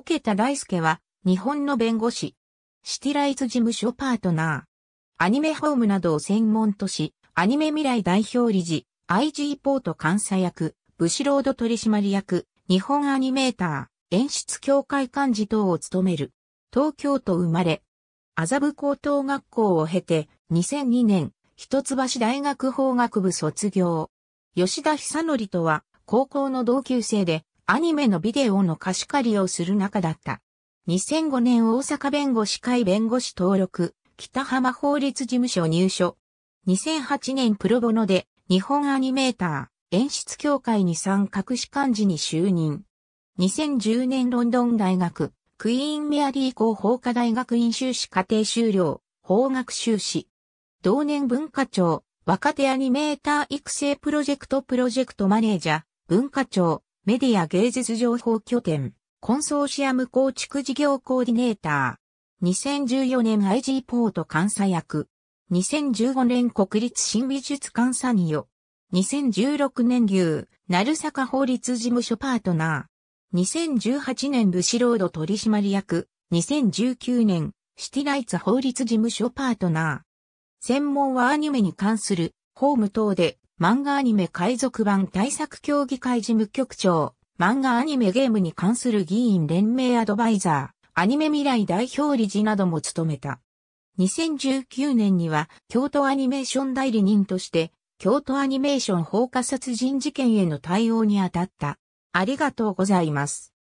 桶田大輔は、日本の弁護士。シティライツ事務所パートナー。アニメホームなどを専門とし、アニメ未来代表理事、IG ポート監査役、ブシロード取締役、日本アニメーター、演出協会幹事等を務める。東京都生まれ。麻布高等学校を経て、2002年、一橋大学法学部卒業。吉田久則とは、高校の同級生で、アニメのビデオの貸し借りをする中だった。2005年大阪弁護士会弁護士登録、北浜法律事務所入所。2008年プロボノで日本アニメーター、演出協会に参画士幹事に就任。2010年ロンドン大学、クイーンメアリー校法科大学院修士課程修了、法学修士。同年文化庁、若手アニメーター育成プロジェクトプロジェクトマネージャー、文化庁、メディア芸術情報拠点、コンソーシアム構築事業コーディネーター。2014年 IG ポート監査役。2015年国立新美術館サニオ。2016年牛、鳴坂法律事務所パートナー。2018年武士ロード取締役。2019年、シティライツ法律事務所パートナー。専門はアニメに関する、ホーム等で漫画アニメ海賊版対策協議会事務局長、漫画アニメゲームに関する議員連盟アドバイザー、アニメ未来代表理事なども務めた。2019年には京都アニメーション代理人として、京都アニメーション放火殺人事件への対応に当たった。ありがとうございます。